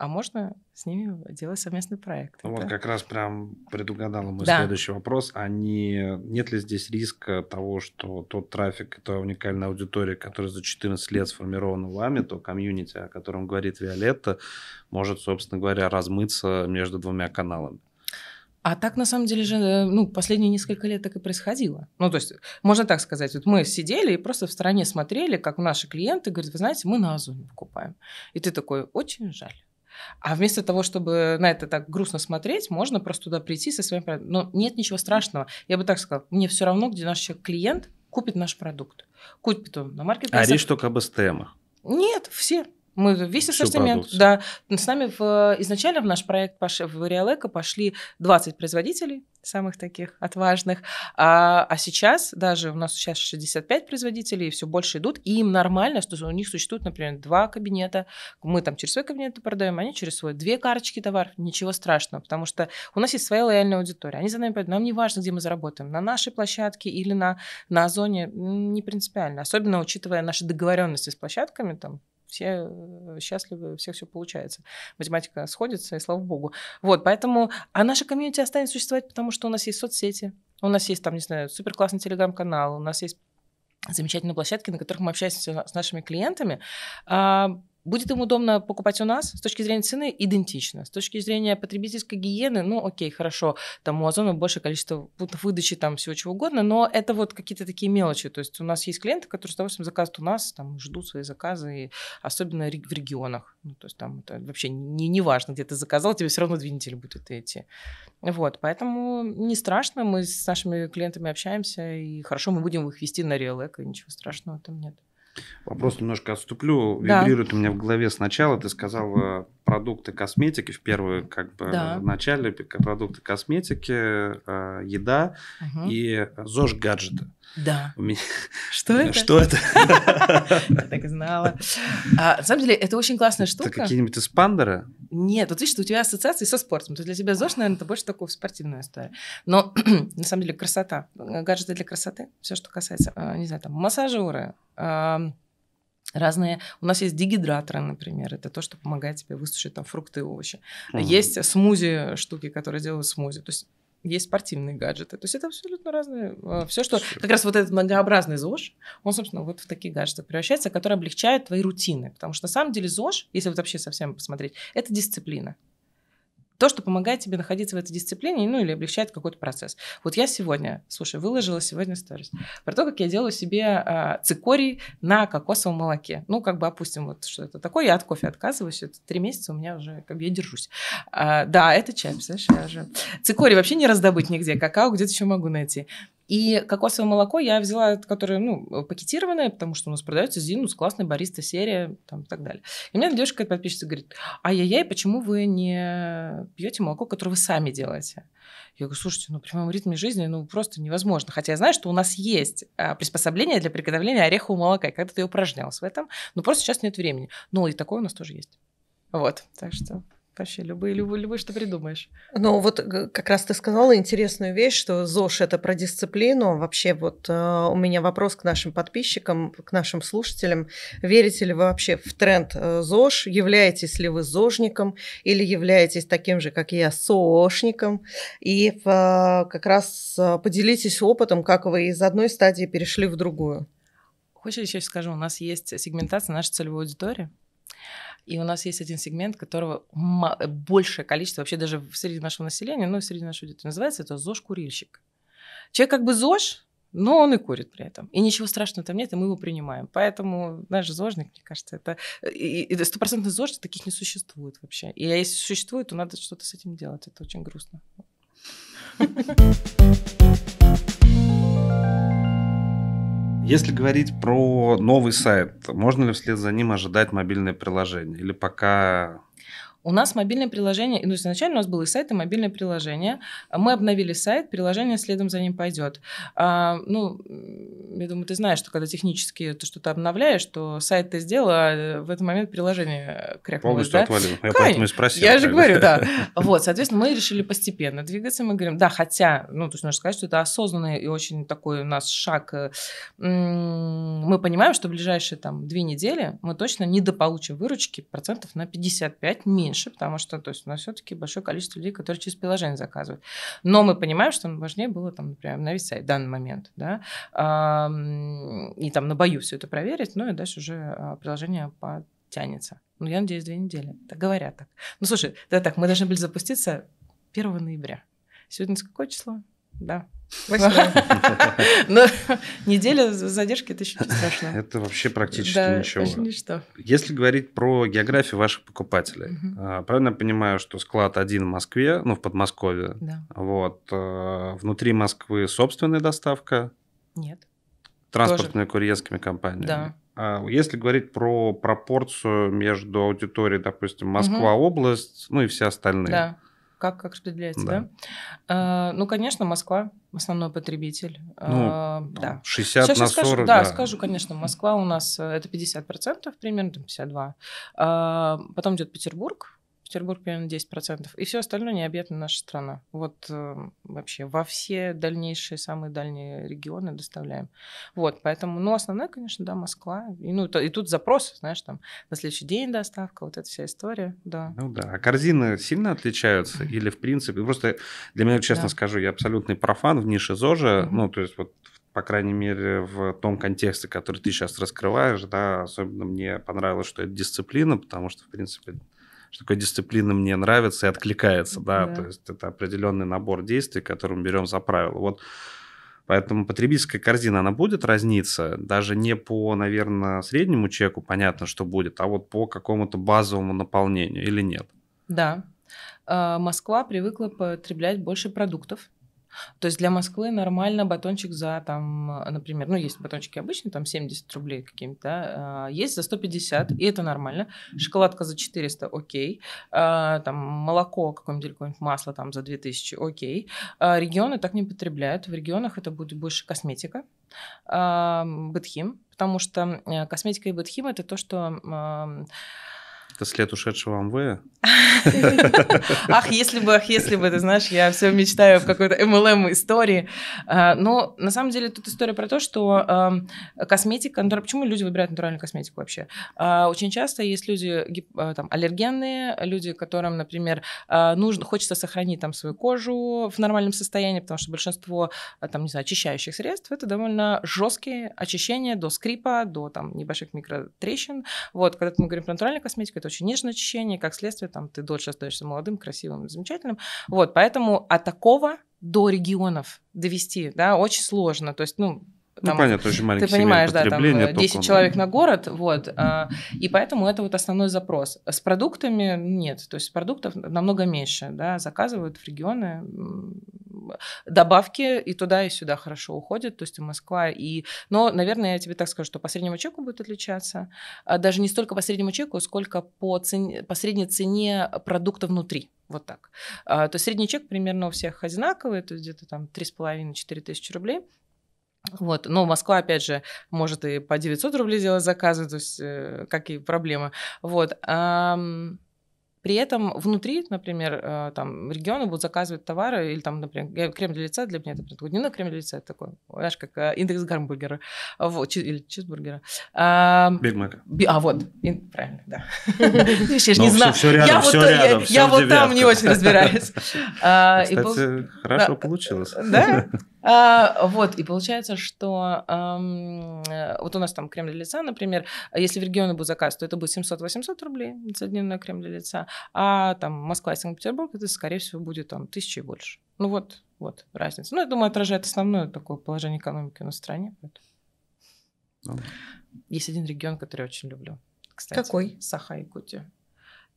а можно с ними делать совместный проект. Ну, это... Вот как раз прям предугадала мой да. следующий вопрос. А не, нет ли здесь риска того, что тот трафик, та уникальная аудитория, которая за 14 лет сформирована вами, то комьюнити, о котором говорит Виолетта, может, собственно говоря, размыться между двумя каналами? А так, на самом деле же, э, ну, последние несколько лет так и происходило. Ну, то есть, можно так сказать, вот мы сидели и просто в стороне смотрели, как наши клиенты говорят, вы знаете, мы на Озоне покупаем. И ты такой, очень жаль а вместо того, чтобы на это так грустно смотреть, можно просто туда прийти со своим продуктом. Но нет ничего страшного. Я бы так сказала, мне все равно, где наш человек, клиент купит наш продукт. Купит он на маркетплейсах. А речь только об СТМах. Нет, все. Мы весь ассортимент, да. С нами в, изначально в наш проект пош, в Реалэко пошли 20 производителей самых таких отважных, а, а сейчас даже у нас сейчас 65 производителей, и все больше идут, и им нормально, что у них существует, например, два кабинета, мы там через свой кабинет продаем, они через свой, две карточки товар, ничего страшного, потому что у нас есть своя лояльная аудитория, они за нами пойдут, нам не важно, где мы заработаем, на нашей площадке или на, на зоне, не принципиально, особенно учитывая наши договоренности с площадками, там, все э, счастливы, у всех все получается. Математика сходится, и слава богу. Вот, поэтому... А наша комьюнити останется существовать, потому что у нас есть соцсети, у нас есть там, не знаю, супер классный телеграм-канал, у нас есть замечательные площадки, на которых мы общаемся с нашими клиентами. А, Будет им удобно покупать у нас с точки зрения цены идентично. С точки зрения потребительской гигиены, ну окей, хорошо, там у Озона больше количество пунктов выдачи, там всего чего угодно, но это вот какие-то такие мелочи. То есть у нас есть клиенты, которые с удовольствием заказывают у нас, там ждут свои заказы, и особенно в регионах. Ну, то есть там это вообще не, не важно, где ты заказал, тебе все равно две недели будет идти. Вот, поэтому не страшно, мы с нашими клиентами общаемся, и хорошо, мы будем их вести на Реалэк, и ничего страшного там нет. Вопрос немножко отступлю. Да. Вибрирует у меня в голове сначала. Ты сказала э, продукты косметики в первое как бы да. в начале продукты косметики, э, еда угу. и ЗОЖ гаджеты. Да. У меня... Что это? Что это? Я так знала. А, на самом деле, это очень классная штука. Это какие-нибудь из эспандеры? Нет, вот видишь, у тебя ассоциации со спортом. То для тебя ЗОЖ, наверное, это больше такого спортивная история. Но, на самом деле, красота. Гаджеты для красоты. Все, что касается, э, не знаю, там, массажеры, разные. У нас есть дегидраторы, например, это то, что помогает тебе высушить там фрукты и овощи. Mm-hmm. Есть смузи штуки, которые делают смузи. То есть есть спортивные гаджеты. То есть это абсолютно разные. А, Все, что Все. как раз вот этот многообразный ЗОЖ, он, собственно, вот в такие гаджеты превращается, которые облегчают твои рутины. Потому что на самом деле ЗОЖ, если вот вообще совсем посмотреть, это дисциплина. То, что помогает тебе находиться в этой дисциплине, ну или облегчает какой-то процесс. Вот я сегодня, слушай, выложила сегодня сторис про то, как я делаю себе э, цикорий на кокосовом молоке. Ну, как бы опустим, вот что это такое, я от кофе отказываюсь, это три месяца у меня уже, как бы я держусь. А, да, это чай, представляешь, я уже... Цикорий вообще не раздобыть нигде, какао где-то еще могу найти. И кокосовое молоко я взяла, которое, ну, пакетированное, потому что у нас продается Зинус, классная бариста серия, там, и так далее. И мне девушка подписчица говорит, ай-яй-яй, почему вы не пьете молоко, которое вы сами делаете? Я говорю, слушайте, ну, при моем ритме жизни, ну, просто невозможно. Хотя я знаю, что у нас есть а, приспособление для приготовления орехового молока. И когда-то я упражнялась в этом, но просто сейчас нет времени. Ну, и такое у нас тоже есть. Вот, так что... Вообще, любые, любые, любые, что придумаешь. Ну, вот э, как раз ты сказала интересную вещь, что ЗОЖ – это про дисциплину. Вообще, вот э, у меня вопрос к нашим подписчикам, к нашим слушателям. Верите ли вы вообще в тренд э, ЗОЖ? Являетесь ли вы ЗОЖником или являетесь таким же, как я, СОшником? И э, как раз э, поделитесь опытом, как вы из одной стадии перешли в другую. Хочешь, еще скажу, у нас есть сегментация нашей целевой аудитории. И у нас есть один сегмент, которого большее количество, вообще даже среди нашего населения, ну, среди нашей аудитории называется, это ЗОЖ-курильщик. Человек как бы ЗОЖ, но он и курит при этом. И ничего страшного там нет, и мы его принимаем. Поэтому наш зожник, мне кажется, это... Стопроцентный зож таких не существует вообще. И а если существует, то надо что-то с этим делать. Это очень грустно. Если говорить про новый сайт, можно ли вслед за ним ожидать мобильное приложение? Или пока у нас мобильное приложение, ну, изначально у нас был и сайт, и мобильное приложение. Мы обновили сайт, приложение следом за ним пойдет. А, ну, я думаю, ты знаешь, что когда технически ты что-то обновляешь, то сайт ты сделал, а в этот момент приложение э, крякнулось. Полностью да? отвалил. Я Кань, поэтому и спросил. Я же говорю, да. Вот, соответственно, мы решили постепенно двигаться. Мы говорим, да, хотя, ну, то есть нужно сказать, что это осознанный и очень такой у нас шаг. Э, мы понимаем, что в ближайшие там две недели мы точно не недополучим выручки процентов на 55 минимум меньше, потому что то есть, у нас все-таки большое количество людей, которые через приложение заказывают. Но мы понимаем, что важнее было, там, например, на сайт данный момент, да, и там на бою все это проверить, ну и дальше уже а, приложение потянется. Ну, я надеюсь, две недели. Так говорят так. Ну, слушай, да так, мы должны были запуститься 1 ноября. Сегодня какое число? Да. Но неделя задержки – это еще не страшно. Это вообще практически да, ничего. ничто. Если говорить про географию ваших покупателей, угу. правильно я понимаю, что склад один в Москве, ну, в Подмосковье. Да. Вот. Э, внутри Москвы собственная доставка? Нет. Транспортными Тоже. курьерскими компаниями? Да. А если говорить про пропорцию между аудиторией, допустим, Москва-область, угу. ну и все остальные. Да как, как распределяется, да? да? Э, ну, конечно, Москва основной потребитель. А, ну, э, да. 60 Сейчас на 40, скажу, да. Да, скажу, конечно, Москва у нас э, это 50%, примерно, 52%. Э, а, потом идет Петербург, Санкт-Петербург примерно 10%, и все остальное необъятная наша страна. Вот э, вообще во все дальнейшие, самые дальние регионы доставляем. Вот, поэтому, ну, основная, конечно, да, Москва. И, ну, то, и тут запрос, знаешь, там, на следующий день доставка, вот эта вся история, да. Ну да, а корзины сильно отличаются или, в принципе, просто для меня, честно да. скажу, я абсолютный профан в нише ЗОЖа, mm-hmm. ну, то есть вот по крайней мере, в том контексте, который ты сейчас раскрываешь, да, особенно мне понравилось, что это дисциплина, потому что, в принципе, что такое дисциплина мне нравится и откликается, да, да. то есть это определенный набор действий, который мы берем за правило. Вот Поэтому потребительская корзина, она будет разниться, даже не по, наверное, среднему чеку, понятно, что будет, а вот по какому-то базовому наполнению или нет? Да. А, Москва привыкла потреблять больше продуктов, то есть для Москвы нормально батончик за, там, например, ну, есть батончики обычные, там, 70 рублей какие-то, да, а, есть за 150, и это нормально. Шоколадка за 400, окей. А, там, молоко какое-нибудь, или какое-нибудь масло там за 2000, окей. А, регионы так не потребляют. В регионах это будет больше косметика, бытхим, потому что э, косметика и бытхим – это то, что это след ушедшего Амвея? Ах, если бы, ах, если бы, ты знаешь, я все мечтаю в какой-то MLM-истории. А, но на самом деле тут история про то, что косметика, почему люди выбирают натуральную косметику вообще? А, очень часто есть люди а, там, аллергенные, люди, которым, например, нужно, хочется сохранить там свою кожу в нормальном состоянии, потому что большинство там, не знаю, очищающих средств это довольно жесткие очищения до скрипа, до там небольших микротрещин. Вот, когда мы говорим про натуральную косметику, это очень нежное очищение, как следствие, там, ты дольше остаешься молодым, красивым, замечательным. Вот, поэтому от а такого до регионов довести, да, очень сложно. То есть, ну, ну, там, ну, понятно, очень маленький Ты понимаешь, да, там 10 э, он... человек на город, вот, а, и поэтому это вот основной запрос. С продуктами нет, то есть продуктов намного меньше, да, заказывают в регионы, добавки и туда, и сюда хорошо уходят, то есть и Москва, и... Но, наверное, я тебе так скажу, что по среднему чеку будет отличаться, а даже не столько по среднему чеку, сколько по, цене, по средней цене продукта внутри. Вот так. А, то есть средний чек примерно у всех одинаковый, то есть где-то там 3,5-4 тысячи рублей. Вот. Но Москва, опять же, может и по 900 рублей делать заказы, то есть э, какие проблемы. Вот. При этом внутри, например, э, там регионы будут заказывать товары, или там, например, крем для лица, для меня это дневной крем для лица, это такой, знаешь, как э, индекс гамбургера, вот, или чизбургера. Биг Мака. А, вот, правильно, да. Видишь, ну, не знаю. все рядом, Я вот там не очень разбираюсь. А, Кстати, хорошо получилось. Да? А, вот, и получается, что эм, вот у нас там крем для лица, например, а если в регионе будет заказ, то это будет 700-800 рублей за дневной крем для лица, а там Москва и Санкт-Петербург, это, скорее всего, будет там тысячи и больше. Ну вот, вот разница. Ну, я думаю, отражает основное такое положение экономики на стране. Поэтому. Ну. Есть один регион, который я очень люблю, кстати. Какой? Саха-Якутия.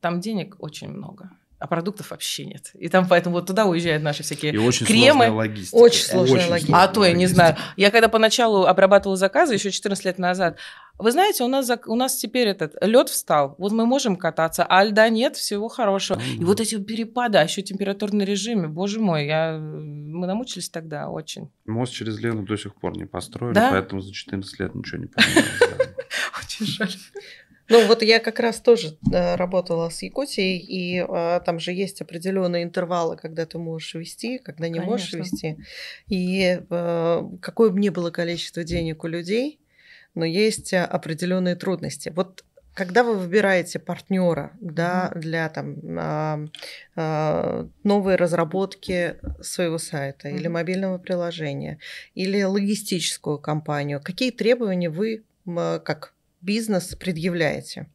Там денег очень много а продуктов вообще нет. И там поэтому вот туда уезжают наши всякие и очень кремы. Сложная логистика. Очень сложная очень логистика. А то я не знаю. Я когда поначалу обрабатывала заказы еще 14 лет назад, вы знаете, у нас, у нас теперь этот лед встал, вот мы можем кататься, а льда нет, всего хорошего. Mm-hmm. И вот эти перепады, а еще температурный режим, боже мой, я, мы намучились тогда очень. Мост через Лену до сих пор не построили, да? поэтому за 14 лет ничего не поменялось. Очень жаль. Ну вот я как раз тоже э, работала с Якутией, и а, там же есть определенные интервалы, когда ты можешь вести, когда не Конечно. можешь вести. И а, какое бы ни было количество денег у людей, но есть определенные трудности. Вот когда вы выбираете партнера да, для там, а, а, новой разработки своего сайта mm-hmm. или мобильного приложения, или логистическую компанию, какие требования вы как бизнес предъявляете?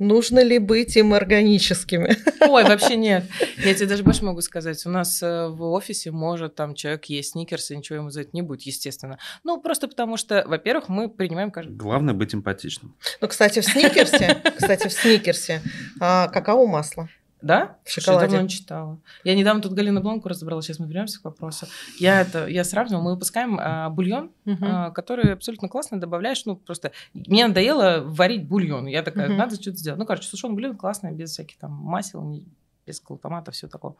Нужно ли быть им органическими? Ой, вообще нет. Я тебе даже больше могу сказать. У нас э, в офисе может там человек есть сникерс, ничего ему за это не будет, естественно. Ну, просто потому что, во-первых, мы принимаем каждый... Главное быть эмпатичным. Ну, кстати, в сникерсе, кстати, в сникерсе а, какао масло. Да? В шоколаде. Я давно не читала. Я недавно тут Галину Бланку разобрала, сейчас мы вернемся к вопросу. Я это, я сравнивала, мы выпускаем а, бульон, uh-huh. а, который абсолютно классно добавляешь, ну просто, мне надоело варить бульон, я такая, uh-huh. надо что-то сделать. Ну, короче, сушеный бульон классный, без всяких там масел, без глутамата, все такое.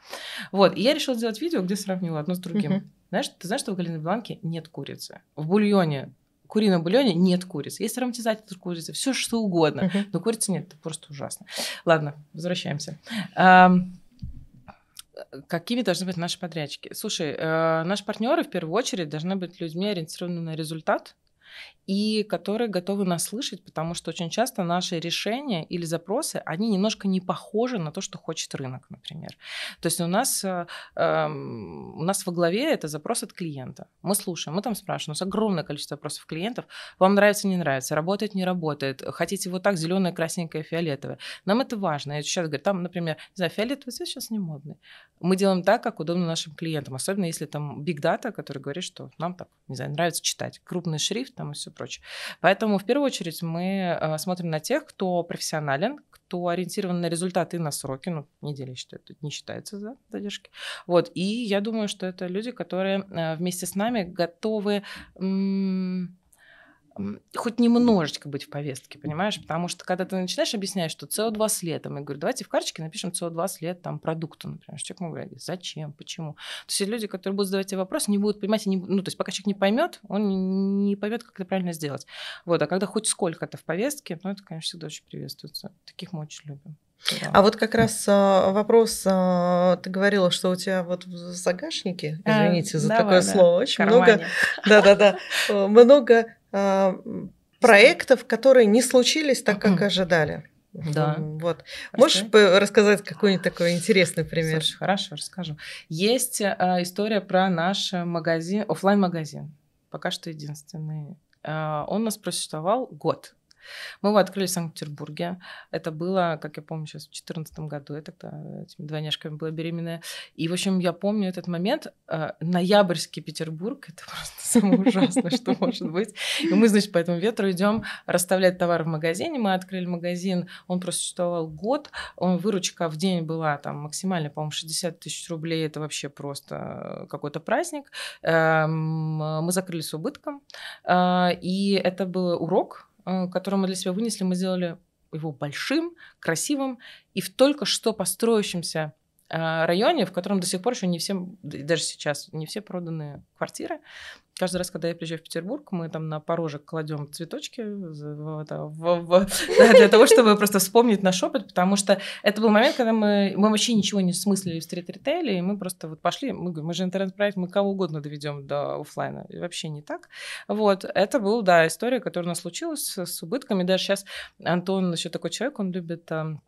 Вот, и я решила сделать видео, где сравнила одно с другим. Uh-huh. Знаешь, ты знаешь, что в Галины Бланке нет курицы? В бульоне курином бульоне нет курицы. Есть ароматизатор курицы, все что угодно. Uh-huh. Но курицы нет, это просто ужасно. Ладно, возвращаемся. А, какими должны быть наши подрядчики? Слушай, э, наши партнеры в первую очередь должны быть людьми, ориентированными на результат, и которые готовы нас слышать, потому что очень часто наши решения или запросы, они немножко не похожи на то, что хочет рынок, например. То есть у нас, э, эм, у нас во главе это запрос от клиента. Мы слушаем, мы там спрашиваем, у нас огромное количество запросов клиентов. Вам нравится, не нравится, работает, не работает, хотите вот так, зеленое, красненькое, фиолетовое. Нам это важно. Я сейчас говорю, там, например, не знаю, фиолетовый цвет сейчас не модный. Мы делаем так, как удобно нашим клиентам, особенно если там big data, который говорит, что нам так, не знаю, нравится читать. Крупный шрифт, там и все прочее. Поэтому в первую очередь мы э, смотрим на тех, кто профессионален, кто ориентирован на результаты и на сроки, ну, неделя, я считаю, тут не считается за задержки. Вот, и я думаю, что это люди, которые э, вместе с нами готовы м- хоть немножечко быть в повестке, понимаешь? Потому что когда ты начинаешь объяснять, что СО2 с летом, я говорю, давайте в карточке напишем СО2 с лет там продукту, например. Человек мне говорить, зачем, почему? То есть люди, которые будут задавать тебе вопрос, не будут понимать, не, ну, то есть пока человек не поймет, он не поймет, как это правильно сделать. Вот, а когда хоть сколько-то в повестке, ну, это, конечно, всегда очень приветствуется. Таких мы очень любим. Да. А вот как раз а, вопрос, а, ты говорила, что у тебя вот в загашнике, э, извините а, за давай, такое да. слово, очень Кармане. Э, много, да-да-да, много а, проектов, которые не случились так, как ожидали. Да. Вот. Можешь Расскажи. рассказать какой-нибудь такой интересный пример? Слушай, хорошо, расскажу. Есть э, история про наш магазин, офлайн магазин пока что единственный. Э, он у нас просуществовал год. Мы его открыли в Санкт-Петербурге. Это было, как я помню, сейчас в 2014 году. Я тогда э, этими двойняшками была беременная. И, в общем, я помню этот момент. А, ноябрьский Петербург. Это просто самое ужасное, что может быть. И мы, значит, по этому ветру идем расставлять товар в магазине. Мы открыли магазин. Он просто существовал год. Он, выручка в день была там максимально, по-моему, 60 тысяч рублей. Это вообще просто какой-то праздник. Эм, мы закрылись убытком. А, и это был урок Э, который мы для себя вынесли, мы сделали его большим, красивым и в только что построившемся э, районе, в котором до сих пор еще не все, даже сейчас, не все проданы квартиры. Каждый раз, когда я приезжаю в Петербург, мы там на порожек кладем цветочки в, в, в, для того, чтобы просто вспомнить наш опыт, потому что это был момент, когда мы, мы вообще ничего не смыслили в стрит-ритейле, и мы просто вот пошли, мы, мы же интернет-проект, мы кого угодно доведем до офлайна, и вообще не так. Вот, это была, да, история, которая у нас случилась с убытками. Даже сейчас Антон еще такой человек, он любит эм,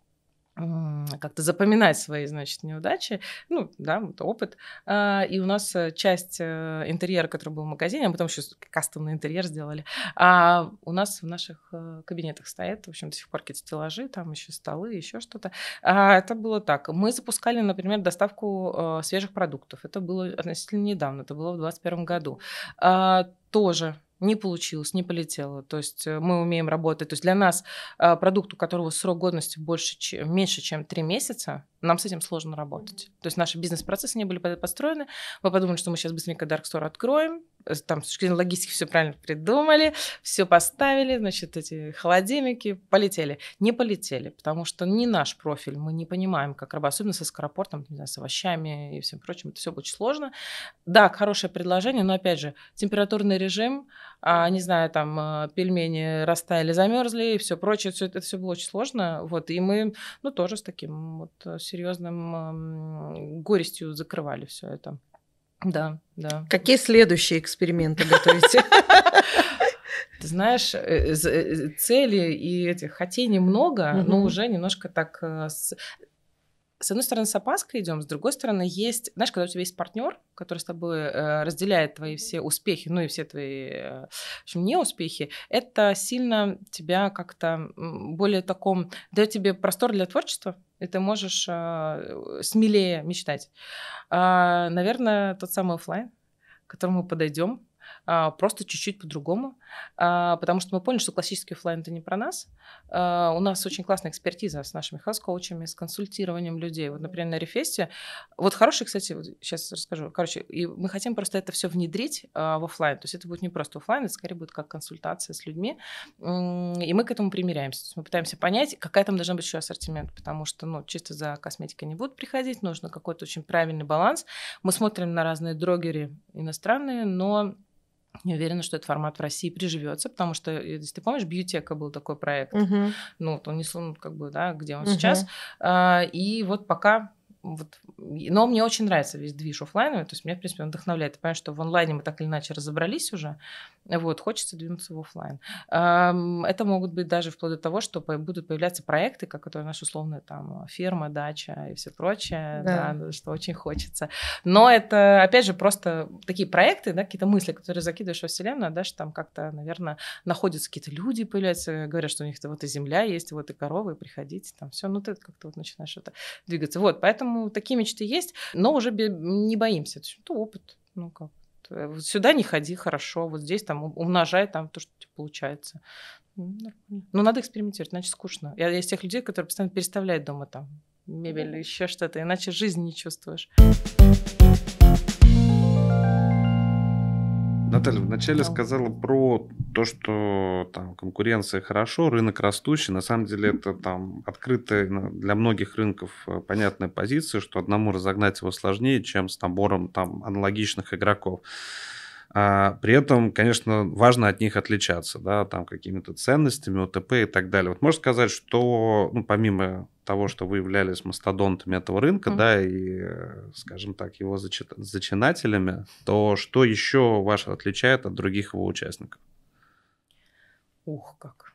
как-то запоминать свои, значит, неудачи, ну, да, вот опыт. А, и у нас э, часть э, интерьера, который был в магазине, а потом еще кастомный интерьер сделали, а у нас в наших э, кабинетах стоят, в общем, до сих пор какие-то стеллажи, там еще столы, еще что-то. А это было так. Мы запускали, например, доставку свежих продуктов. Это было относительно недавно, это было в 2021 году. А, тоже не получилось, не полетело. То есть э, мы умеем работать. То есть для нас э, продукт, у которого срок годности больше, чем, меньше, чем 3 месяца, нам с этим сложно работать. То есть наши бизнес-процессы не были построены. Мы подумали, что мы сейчас быстренько Dark Store откроем. Э, там с точки зрения логистики все правильно придумали, все поставили, значит, эти холодильники полетели. Не полетели, потому что не наш профиль. Мы не понимаем, как работать, особенно со скоропортом, не знаю, с овощами и всем прочим. Это все очень сложно. Да, хорошее предложение, но опять же, температурный режим, а, не знаю, там э, пельмени растаяли, замерзли и все прочее. Все, это все было очень сложно. Вот, и мы, ну, тоже с таким вот э, серьезным горестью закрывали все это. Да, да. Какие следующие эксперименты готовите? Ты знаешь, э, э, э, цели и этих хотений много, угу. но уже немножко так с с одной стороны, с опаской идем, с другой стороны, есть, знаешь, когда у тебя есть партнер, который с тобой разделяет твои все успехи, ну и все твои, в общем, неуспехи, это сильно тебя как-то более таком, дает тебе простор для творчества, и ты можешь э, смелее мечтать. А, наверное, тот самый офлайн, к которому подойдем, а, просто чуть-чуть по-другому, а, потому что мы поняли, что классический офлайн это не про нас. А, у нас очень классная экспертиза с нашими хаус-коучами, с консультированием людей. Вот, например, на Рефесте, вот хороший, кстати, вот сейчас расскажу. Короче, и мы хотим просто это все внедрить в офлайн. То есть это будет не просто офлайн, это скорее будет как консультация с людьми. И мы к этому примеряемся. То есть мы пытаемся понять, какая там должна быть еще ассортимент, потому что, ну, чисто за косметикой не будут приходить, нужно какой-то очень правильный баланс. Мы смотрим на разные дрогери иностранные, но не уверена, что этот формат в России приживется, потому что, э, если ты помнишь, Бьютека был такой проект, uh-huh. ну, вот он не как бы, да, где он uh-huh. сейчас. А, и вот пока вот, но мне очень нравится весь движ офлайновый, то есть меня, в принципе, он вдохновляет. Я понимаю, что в онлайне мы так или иначе разобрались уже, вот, хочется двинуться в офлайн. Это могут быть даже вплоть до того, что будут появляться проекты, как которые наша условная там ферма, дача и все прочее, да. Да, ну, что очень хочется. Но это, опять же, просто такие проекты, да, какие-то мысли, которые закидываешь во вселенную, а да, что там как-то, наверное, находятся какие-то люди, появляются, говорят, что у них вот и земля есть, вот и коровы, и приходите, там все, ну ты как-то вот начинаешь это двигаться. Вот, поэтому поэтому такие мечты есть, но уже не боимся. Это опыт, ну как. сюда не ходи, хорошо, вот здесь там умножай там то, что у тебя получается. Ну надо экспериментировать, иначе скучно. Я из тех людей, которые постоянно переставляют дома там мебель или еще что-то, иначе жизнь не чувствуешь. Наталья вначале сказала про то, что там конкуренция хорошо, рынок растущий. На самом деле это там открытая для многих рынков э, понятная позиция, что одному разогнать его сложнее, чем с набором там аналогичных игроков. А, при этом, конечно, важно от них отличаться, да, там какими-то ценностями, ОТП и так далее. Вот можешь сказать, что ну, помимо того, что вы являлись мастодонтами этого рынка, mm-hmm. да, и, скажем так, его зачи- зачинателями, то что еще вас отличает от других его участников? Ух, как.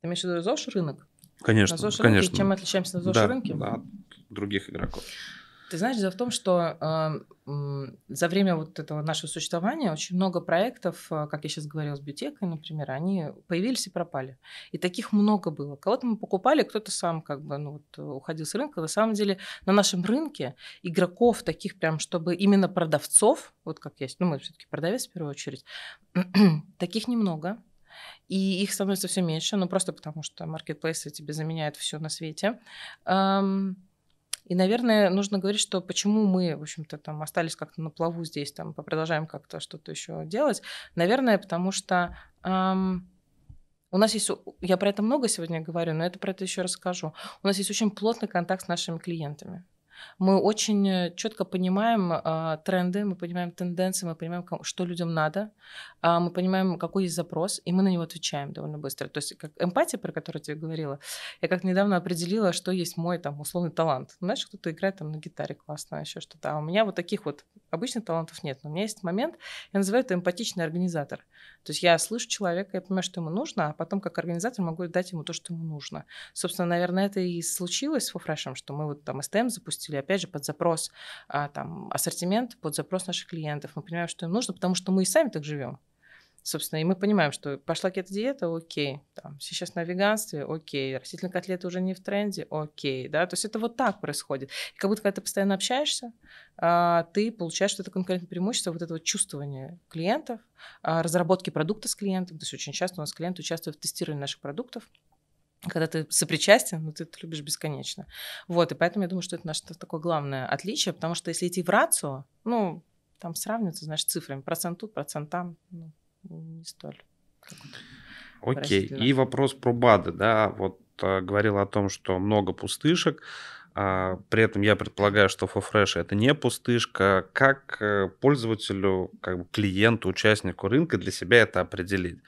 Ты имеешь в виду ЗОЖ рынок? Конечно, конечно. чем мы отличаемся от ЗОЖ да, Да, от других игроков. Ты знаешь, дело в том, что э, за время вот этого нашего существования очень много проектов, э, как я сейчас говорила с бьютекой, например, они появились и пропали. И таких много было. Кого-то мы покупали, кто-то сам как бы ну, вот, уходил с рынка. На самом деле на нашем рынке игроков таких прям, чтобы именно продавцов, вот как есть, ну мы все-таки продавец в первую очередь, таких немного. И их становится все меньше, ну просто потому что маркетплейсы тебе заменяют все на свете. Эм, и, наверное, нужно говорить, что почему мы, в общем-то, там остались как-то на плаву здесь, там продолжаем как-то что-то еще делать. Наверное, потому что эм, у нас есть, я про это много сегодня говорю, но это про это еще расскажу. У нас есть очень плотный контакт с нашими клиентами. Мы очень э, четко понимаем э, тренды, мы понимаем тенденции, мы понимаем, что людям надо, э, мы понимаем, какой есть запрос, и мы на него отвечаем довольно быстро. То есть как эмпатия, про которую я тебе говорила, я как недавно определила, что есть мой там условный талант. Ну, знаешь, кто-то играет там на гитаре классно, еще что-то. А у меня вот таких вот обычных талантов нет. Но у меня есть момент, я называю это эмпатичный организатор. То есть я слышу человека, я понимаю, что ему нужно, а потом как организатор могу дать ему то, что ему нужно. Собственно, наверное, это и случилось с Фуфрешем, что мы вот там СТМ запустили, выпустили, опять же, под запрос а там, ассортимент, под запрос наших клиентов. Мы понимаем, что им нужно, потому что мы и сами так живем. Собственно, и мы понимаем, что пошла какая-то диета окей, там, сейчас на веганстве, окей, растительные котлеты уже не в тренде, окей, да, то есть это вот так происходит. И как будто когда ты постоянно общаешься, а, ты получаешь что это конкурентное преимущество, вот этого вот чувствования клиентов, а, разработки продукта с клиентом, то есть очень часто у нас клиенты участвуют в тестировании наших продуктов, когда ты сопричастен, но ну, ты это любишь бесконечно. Вот, и поэтому я думаю, что это наше такое главное отличие, потому что если идти в рацию, ну, там сравниваться, значит, цифрами, процент тут, процент там, ну, не столь. Окей, и вопрос про БАДы, да, вот э, говорил о том, что много пустышек, а при этом я предполагаю, что FoFresh это не пустышка. Как э, пользователю, как бы клиенту, участнику рынка для себя это определить?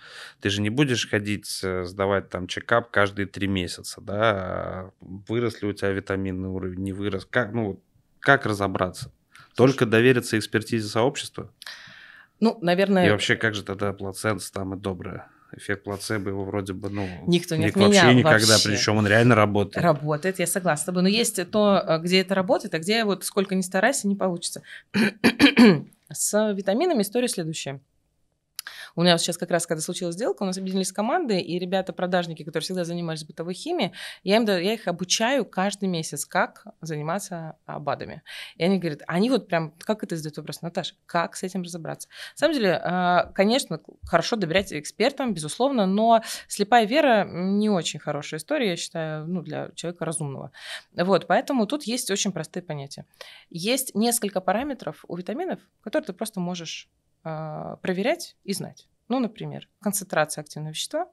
Ты же не будешь ходить, э, сдавать там чекап каждые три месяца, да? А вырос ли у тебя витаминный уровень, не вырос? Как, ну, как разобраться? Только довериться экспертизе сообщества? Ну, наверное... И вообще, как же тогда плацент там и добрая? эффект плацебо его вроде бы, ну, Никто не отменял вообще никогда, вообще. причем он реально работает. Работает, я согласна с тобой. Но есть то, э, где это работает, а где вот сколько ни старайся, не получится. с витаминами история следующая. У нас сейчас как раз, когда случилась сделка, у нас объединились команды, и ребята-продажники, которые всегда занимались бытовой химией, я, им, я их обучаю каждый месяц, как заниматься БАДами. И они говорят, они вот прям, как это задают вопрос, Наташа, как с этим разобраться? На самом деле, а, конечно, хорошо доверять экспертам, безусловно, но слепая вера не очень хорошая история, я считаю, ну, для человека разумного. Вот, поэтому тут есть очень простые понятия. Есть несколько параметров у витаминов, которые ты просто можешь а, проверять и знать. Ну, например, концентрация активного вещества,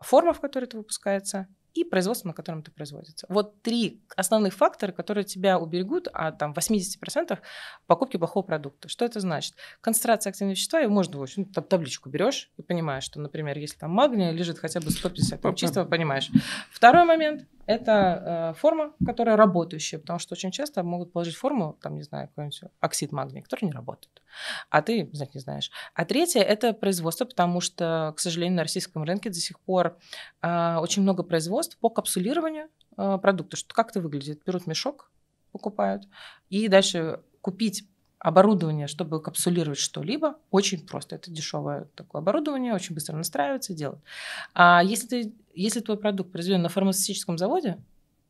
форма, в которой это выпускается, и производство, на котором это производится. Вот три основных фактора, которые тебя уберегут от там, 80% покупки плохого продукта. Что это значит? Концентрация активного вещества, и можно в общем, там, табличку берешь и понимаешь, что, например, если там магния лежит хотя бы 150 там, чистого, понимаешь. Второй момент это э, форма, которая работающая, потому что очень часто могут положить форму, там, не знаю, какой-нибудь оксид магния, который не работает, а ты, знать, не знаешь. А третье – это производство, потому что, к сожалению, на российском рынке до сих пор э, очень много производств по капсулированию э, продукта, что как это выглядит. Берут мешок, покупают, и дальше купить оборудование, чтобы капсулировать что-либо, очень просто. Это дешевое такое оборудование, очень быстро настраивается, и делает. А если, ты, если твой продукт произведен на фармацевтическом заводе,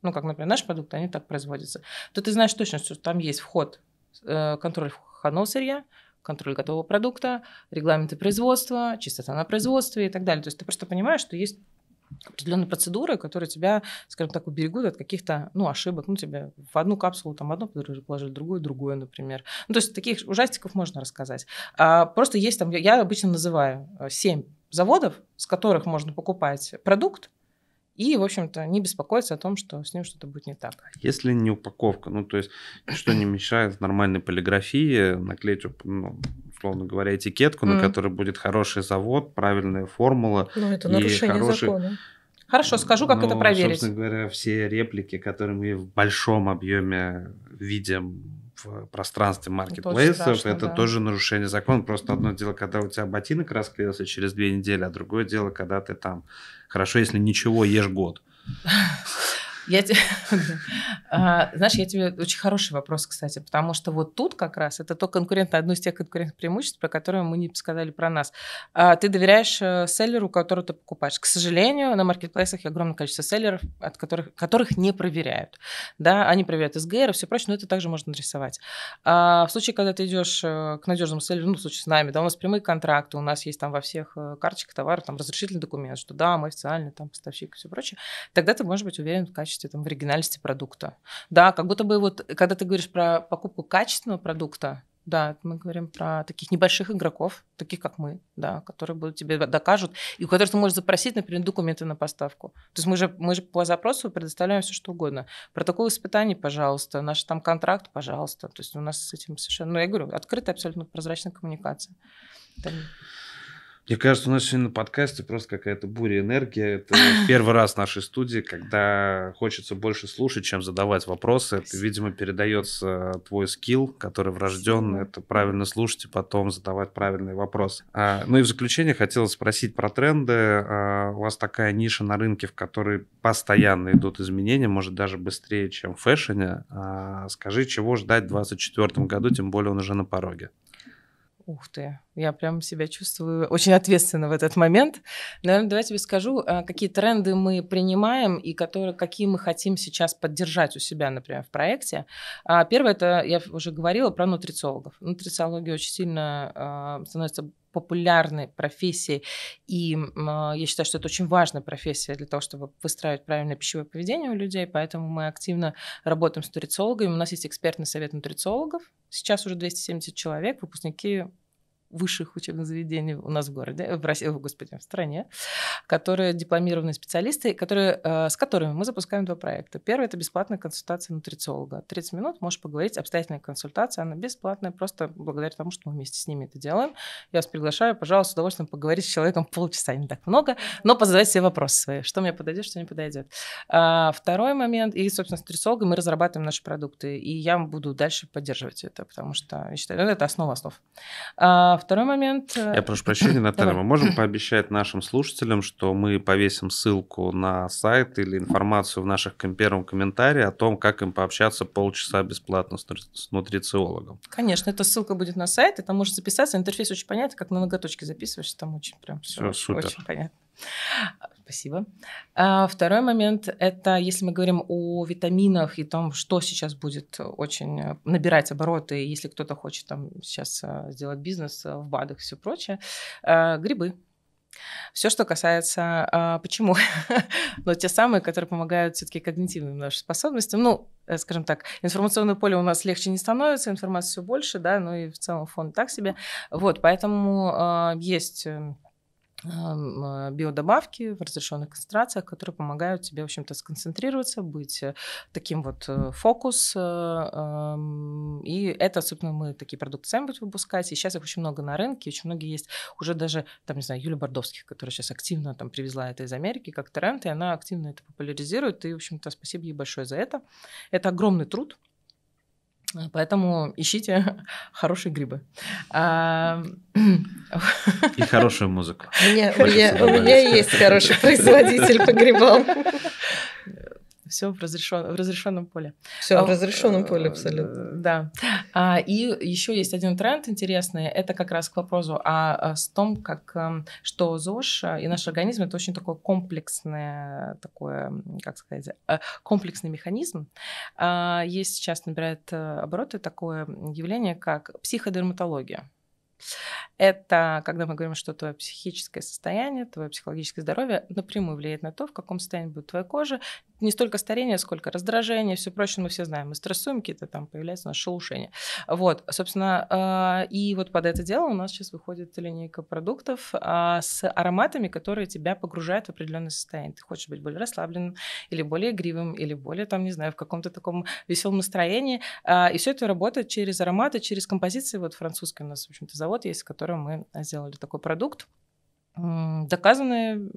ну, как, например, наш продукт, они так производятся, то ты знаешь точно, что там есть вход, э, контроль входного сырья, контроль готового продукта, регламенты производства, чистота на производстве и так далее. То есть ты просто понимаешь, что есть определенные процедуры, которые тебя, скажем так, уберегут от каких-то ну, ошибок. Ну, тебе в одну капсулу там одно положили, другое, другое, например. Ну, то есть таких ужастиков можно рассказать. А, просто есть там, я обычно называю э, семь заводов, с которых можно покупать продукт, и, в общем-то, не беспокоиться о том, что с ним что-то будет не так. А если не упаковка, ну, то есть, что не мешает нормальной полиграфии наклеить, ну, условно говоря, этикетку, mm. на которой будет хороший завод, правильная формула. Ну, это нарушение хороший... закона. Хорошо, скажу, как ну, это проверить. Собственно говоря, все реплики, которые мы в большом объеме видим в пространстве маркетплейсов, это да. тоже нарушение закона. Просто одно дело, когда у тебя ботинок расклеился через две недели, а другое дело, когда ты там, хорошо, если ничего, ешь год. Я а, Знаешь, я тебе очень хороший вопрос, кстати, потому что вот тут как раз это то конкурентное, одно из тех конкурентных преимуществ, про которые мы не сказали про нас. А, ты доверяешь э, селлеру, которого ты покупаешь. К сожалению, на маркетплейсах огромное количество селлеров, от которых, которых не проверяют. Да, они проверяют СГР и все прочее, но это также можно нарисовать. А в случае, когда ты идешь э, к надежному селлеру, ну, в случае с нами, да, у нас прямые контракты, у нас есть там во всех э, карточках товаров там разрешительный документ, что да, мы официально, там поставщик и все прочее, тогда ты можешь быть уверен в качестве необходимости там, в оригинальности продукта. Да, как будто бы вот, когда ты говоришь про покупку качественного продукта, да, мы говорим про таких небольших игроков, таких как мы, да, которые будут тебе докажут, и у которых ты можешь запросить, например, документы на поставку. То есть мы же, мы же по запросу предоставляем все, что угодно. Протокол испытаний, пожалуйста, наш там контракт, пожалуйста. То есть у нас с этим совершенно, ну, я говорю, открытая абсолютно прозрачная коммуникация. Мне кажется, у нас сегодня на подкасте просто какая-то буря энергии. Это первый раз в нашей студии, когда хочется больше слушать, чем задавать вопросы. Это, видимо, передается твой скилл, который врожден. Это правильно слушать и потом задавать правильные вопросы. А, ну и в заключение хотелось спросить про тренды. А, у вас такая ниша на рынке, в которой постоянно идут изменения, может, даже быстрее, чем в фэшне. А, скажи, чего ждать в 2024 году, тем более он уже на пороге? Ух ты, я прям себя чувствую очень ответственно в этот момент. Наверное, давай тебе скажу, э, какие тренды мы принимаем и которые, какие мы хотим сейчас поддержать у себя, например, в проекте. А, первое, это я уже говорила про нутрициологов. Нутрициология очень сильно а, становится популярной профессией. И а, я считаю, что это очень важная профессия для того, чтобы выстраивать правильное пищевое поведение у людей. Поэтому мы активно работаем с нутрициологами. У нас есть экспертный совет нутрициологов. Сейчас уже 270 человек, выпускники высших учебных заведений у нас в городе, в России, господи, в стране, которые дипломированные специалисты, которые, э, с которыми мы запускаем два проекта. Первый – это бесплатная консультация нутрициолога. 30 минут можешь поговорить, обстоятельная консультация, она бесплатная, просто благодаря тому, что мы вместе с ними это делаем. Я вас приглашаю, пожалуйста, с удовольствием поговорить с человеком полчаса, не так много, но позадать все вопросы свои, что мне подойдет, что не подойдет. А, второй момент, и, собственно, с нутрициологом мы разрабатываем наши продукты, и я буду дальше поддерживать это, потому что я считаю, ну, это основа основ. А, второй момент... Э, Я прошу прощения, Наталья, мы можем пообещать нашим слушателям, что мы повесим ссылку на сайт или информацию в наших первом комментарии о том, как им пообщаться полчаса бесплатно с нутрициологом? Конечно, эта ссылка будет на сайт, и там можно записаться. Интерфейс очень понятен, как на ноготочке записываешься, там очень прям все, все очень, очень понятно. Спасибо. А, второй момент – это если мы говорим о витаминах и том, что сейчас будет очень э, набирать обороты, если кто-то хочет там сейчас э, сделать бизнес э, в БАДах и все прочее, грибы. Все, что касается, а, почему, но ну, те самые, которые помогают все-таки когнитивным нашим способностям, ну, скажем так, информационное поле у нас легче не становится, информации все больше, да, ну и в целом фон так себе, вот, поэтому а, есть эм, а, биодобавки в разрешенных концентрациях, которые помогают тебе, в общем-то, сконцентрироваться, быть э, таким вот э, фокус. Э, и это, особенно, мы такие продукты сами будем выпускать. И сейчас их очень много на рынке, очень многие есть уже даже, там, не знаю, Юля Бордовских, которая сейчас активно там привезла это из Америки как тренд, и она активно это популяризирует. И, в общем-то, спасибо ей большое за это. Это огромный труд, Поэтому ищите хорошие грибы. И хорошую музыку. у меня есть хороший производитель по грибам. все в, разрешен, в разрешенном поле. Все а, в разрешенном поле э, абсолютно. Да. А, и еще есть один тренд интересный. Это как раз к вопросу о, о том, как эм, что ЗОЖ и наш организм это очень такое комплексное такое, как сказать, э, комплексный механизм. А, есть сейчас набирает э, обороты такое явление, как психодерматология. Это когда мы говорим, что твое психическое состояние, твое психологическое здоровье напрямую влияет на то, в каком состоянии будет твоя кожа. Не столько старение, сколько раздражение, все прочее, мы все знаем. Мы стрессуем, какие-то там появляются у нас шелушения. Вот, собственно, а, и вот под это дело у нас сейчас выходит линейка продуктов а, с ароматами, которые тебя погружают в определенное состояние. Ты хочешь быть более расслабленным или более игривым, или более, там, не знаю, в каком-то таком веселом настроении. А, и все это работает через ароматы, через композиции. Вот французский у нас, в общем-то, завод завод есть, с которым мы э, сделали такой продукт. Доказаны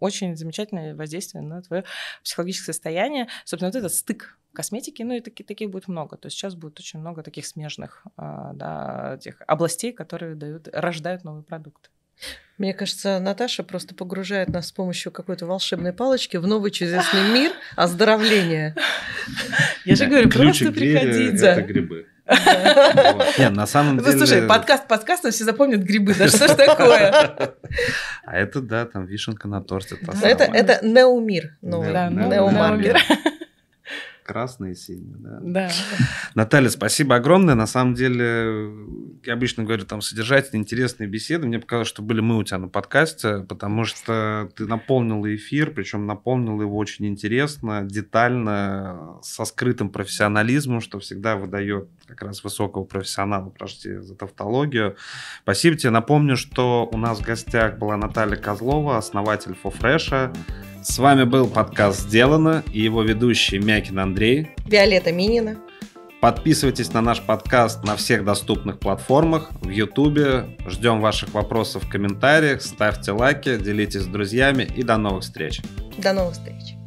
очень замечательное воздействие на твое психологическое состояние. Собственно, вот этот стык косметики, ну и таки, таких будет много. То есть сейчас будет очень много таких смежных а, да, тех областей, которые дают, рождают новый продукт. Мне кажется, Наташа просто погружает нас с помощью какой-то волшебной палочки в новый чудесный мир оздоровления. Я же говорю, просто приходить. Это грибы. Не, на самом деле... Ну, слушай, подкаст подкастом все запомнят грибы, да что ж такое? А это, да, там вишенка на торте. Это это ну, неумир. Неумир красные и синие. Да. да. Наталья, спасибо огромное. На самом деле, я обычно говорю, там содержательные, интересные беседы. Мне показалось, что были мы у тебя на подкасте, потому что ты наполнил эфир, причем наполнил его очень интересно, детально, со скрытым профессионализмом, что всегда выдает как раз высокого профессионала, прости за тавтологию. Спасибо тебе. Напомню, что у нас в гостях была Наталья Козлова, основатель Фофреша. С вами был подкаст «Сделано» и его ведущий Мякин Андрей. Виолетта Минина. Подписывайтесь на наш подкаст на всех доступных платформах, в Ютубе. Ждем ваших вопросов в комментариях, ставьте лайки, делитесь с друзьями и до новых встреч. До новых встреч.